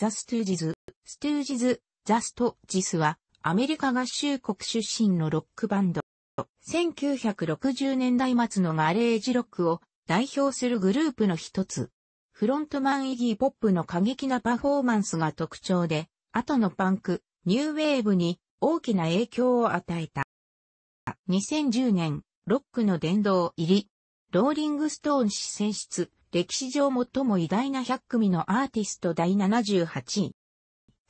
ザ・ストゥージズ。ストゥージズ、ザ・スト・ジスは、アメリカ合衆国出身のロックバンド。1960年代末のガレージロックを代表するグループの一つ。フロントマンイギー・ポップの過激なパフォーマンスが特徴で、後のパンク、ニューウェーブに大きな影響を与えた。2010年、ロックの殿堂入り、ローリングストーン誌選出、歴史上最も偉大な100組のアーティスト第78位。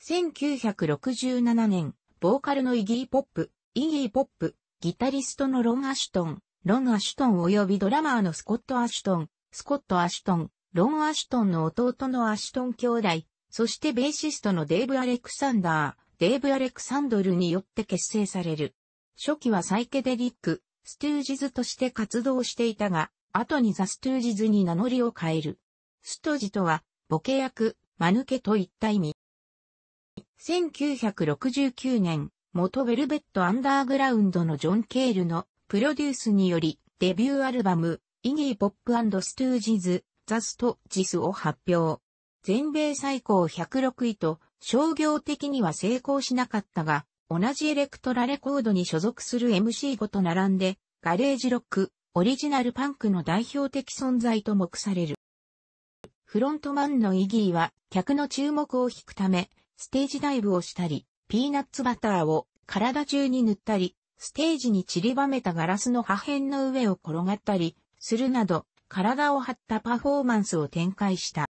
1967年、ボーカルのイギー・ポップ、イギー・ポップ、ギタリストのロン・アシュトン、ロン・アシュトン及びドラマーのスコット・アシュトン、スコット・アシュトン、ロン・アシュトンの弟のアシュトン兄弟、そしてベーシストのデイブ・アレクサンダー、デイブ・アレクサンドルによって結成される。初期はサイケデリック、ステュージズとして活動していたが、後にザ・ストゥージズに名乗りを変える。ストジとは、ボケ役、間抜けといった意味。1969年、元ベルベットアンダーグラウンドのジョン・ケールのプロデュースにより、デビューアルバム、イギー・ポップストゥージズ、ザ・ストジスを発表。全米最高106位と、商業的には成功しなかったが、同じエレクトラレコードに所属する MC5 と並んで、ガレージロック、オリジナルパンクの代表的存在と目される。フロントマンのイギーは客の注目を引くため、ステージダイブをしたり、ピーナッツバターを体中に塗ったり、ステージに散りばめたガラスの破片の上を転がったりするなど、体を張ったパフォーマンスを展開した。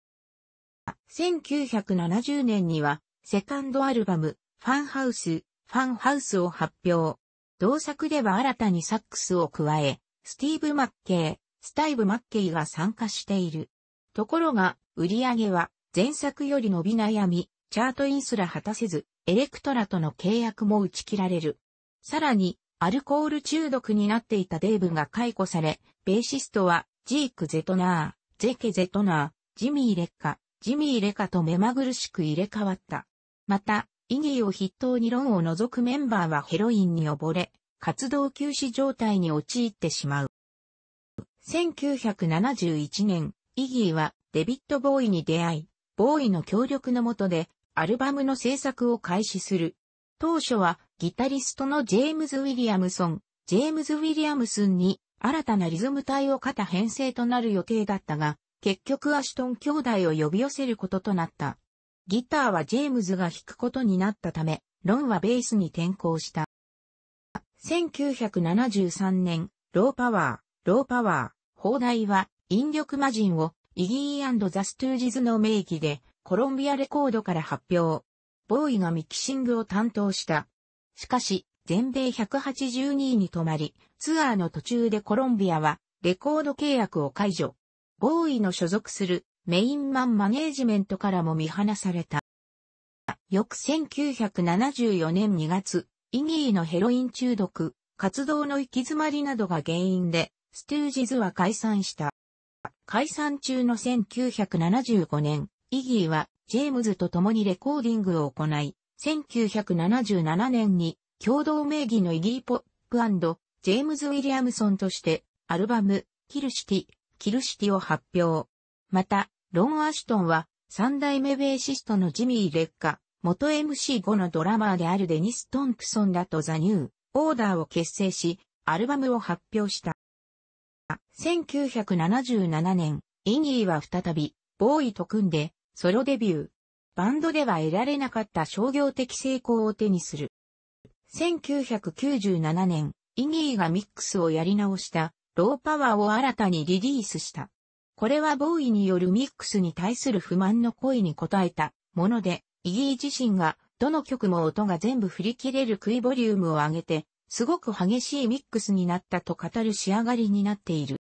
1970年には、セカンドアルバム、ファンハウス、ファンハウスを発表。同作では新たにサックスを加え、スティーブ・マッケイ、スタイブ・マッケイが参加している。ところが、売り上げは前作より伸び悩み、チャートインすら果たせず、エレクトラとの契約も打ち切られる。さらに、アルコール中毒になっていたデーブが解雇され、ベーシストは、ジーク・ゼトナー、ゼケ・ゼトナー、ジミー・レッカ、ジミー・レカと目まぐるしく入れ替わった。また、イギーを筆頭に論を除くメンバーはヘロインに溺れ、活動休止状態に陥ってしまう。1971年、イギーはデビット・ボーイに出会い、ボーイの協力の下でアルバムの制作を開始する。当初はギタリストのジェームズ・ウィリアムソン、ジェームズ・ウィリアムスンに新たなリズム体を型編成となる予定だったが、結局アシュトン兄弟を呼び寄せることとなった。ギターはジェームズが弾くことになったため、ロンはベースに転向した。1973年、ローパワー、ローパワー、砲台は、引力魔人を、イギーザ・ストゥージズの名義で、コロンビアレコードから発表。ボーイがミキシングを担当した。しかし、全米182位に止まり、ツアーの途中でコロンビアは、レコード契約を解除。ボーイの所属する、メインマンマネージメントからも見放された。翌1974年2月、イギーのヘロイン中毒、活動の行き詰まりなどが原因で、ステュージズは解散した。解散中の1975年、イギーはジェームズと共にレコーディングを行い、1977年に共同名義のイギー・ポップジェームズ・ウィリアムソンとしてアルバム、キルシティ、キルシティを発表。また、ロン・アシュトンは三代目ベーシストのジミー・レッカ、元 MC5 のドラマーであるデニス・トンプソンらとザ・ニュー・オーダーを結成し、アルバムを発表した。1977年、イニーは再び、ボーイと組んで、ソロデビュー。バンドでは得られなかった商業的成功を手にする。1997年、イニーがミックスをやり直した、ローパワーを新たにリリースした。これはボーイによるミックスに対する不満の声に応えたもので、イギー自身が、どの曲も音が全部振り切れる食いボリュームを上げて、すごく激しいミックスになったと語る仕上がりになっている。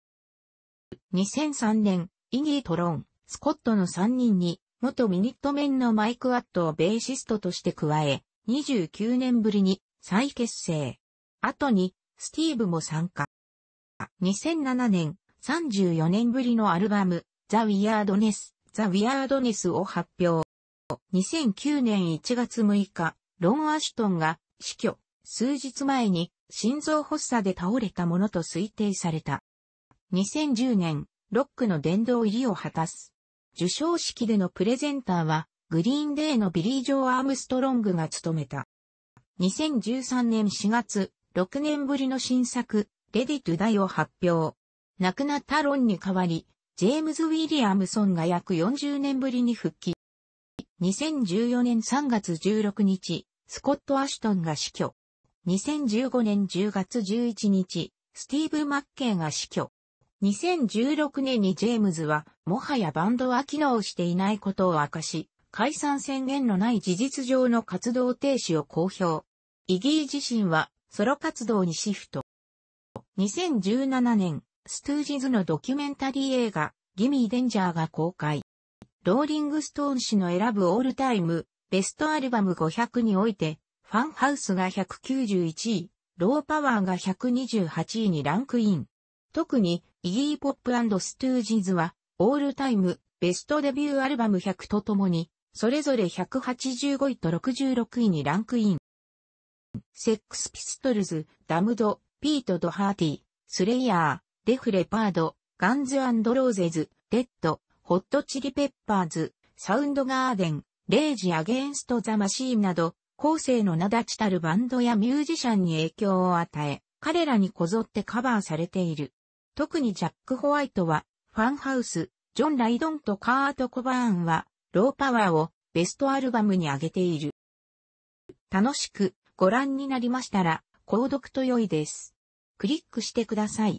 2003年、イギー・トロン、スコットの3人に、元ミニットメンのマイク・ワットをベーシストとして加え、29年ぶりに再結成。後に、スティーブも参加。2007年、34年ぶりのアルバム、ザ・ウィアードネス、ザ・ウィアードネスを発表。2009年1月6日、ロン・アシュトンが死去、数日前に心臓発作で倒れたものと推定された。2010年、ロックの殿堂入りを果たす。受賞式でのプレゼンターは、グリーンデーのビリー・ジョー・アームストロングが務めた。2013年4月、6年ぶりの新作、レディ・トゥ・ダイを発表。亡くなったロンに代わり、ジェームズ・ウィリアムソンが約40年ぶりに復帰。2014年3月16日、スコット・アシュトンが死去。2015年10月11日、スティーブ・マッケイが死去。2016年にジェームズは、もはやバンドは機能していないことを明かし、解散宣言のない事実上の活動停止を公表。イギー自身は、ソロ活動にシフト。2017年、ストゥージズのドキュメンタリー映画、ギミー・デンジャーが公開。ローリングストーン氏の選ぶオールタイム、ベストアルバム500において、ファンハウスが191位、ローパワーが128位にランクイン。特に、イギー・ポップストゥージーズは、オールタイム、ベストデビューアルバム100とともに、それぞれ185位と66位にランクイン。セックスピストルズ、ダムド、ピート・ドハーティ、スレイヤー、デフ・レパード、ガンズ・ローゼズ、レッド、ホットチリペッパーズ、サウンドガーデン、レイジ・アゲンスト・ザ・マシーンなど、後世の名立ちたるバンドやミュージシャンに影響を与え、彼らにこぞってカバーされている。特にジャック・ホワイトは、ファンハウス、ジョン・ライドンとカート・コバーンは、ローパワーをベストアルバムに挙げている。楽しくご覧になりましたら、購読と良いです。クリックしてください。